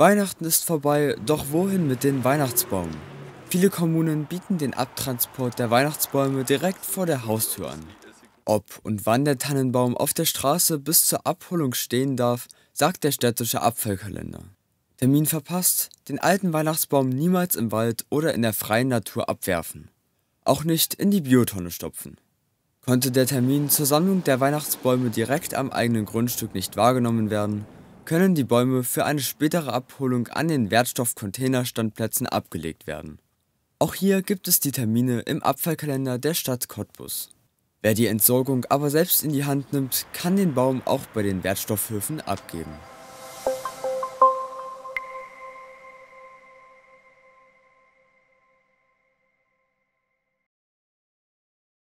Weihnachten ist vorbei, doch wohin mit den Weihnachtsbäumen? Viele Kommunen bieten den Abtransport der Weihnachtsbäume direkt vor der Haustür an. Ob und wann der Tannenbaum auf der Straße bis zur Abholung stehen darf, sagt der städtische Abfallkalender. Termin verpasst, den alten Weihnachtsbaum niemals im Wald oder in der freien Natur abwerfen. Auch nicht in die Biotonne stopfen. Konnte der Termin zur Sammlung der Weihnachtsbäume direkt am eigenen Grundstück nicht wahrgenommen werden, können die Bäume für eine spätere Abholung an den Wertstoffcontainerstandplätzen abgelegt werden. Auch hier gibt es die Termine im Abfallkalender der Stadt Cottbus. Wer die Entsorgung aber selbst in die Hand nimmt, kann den Baum auch bei den Wertstoffhöfen abgeben.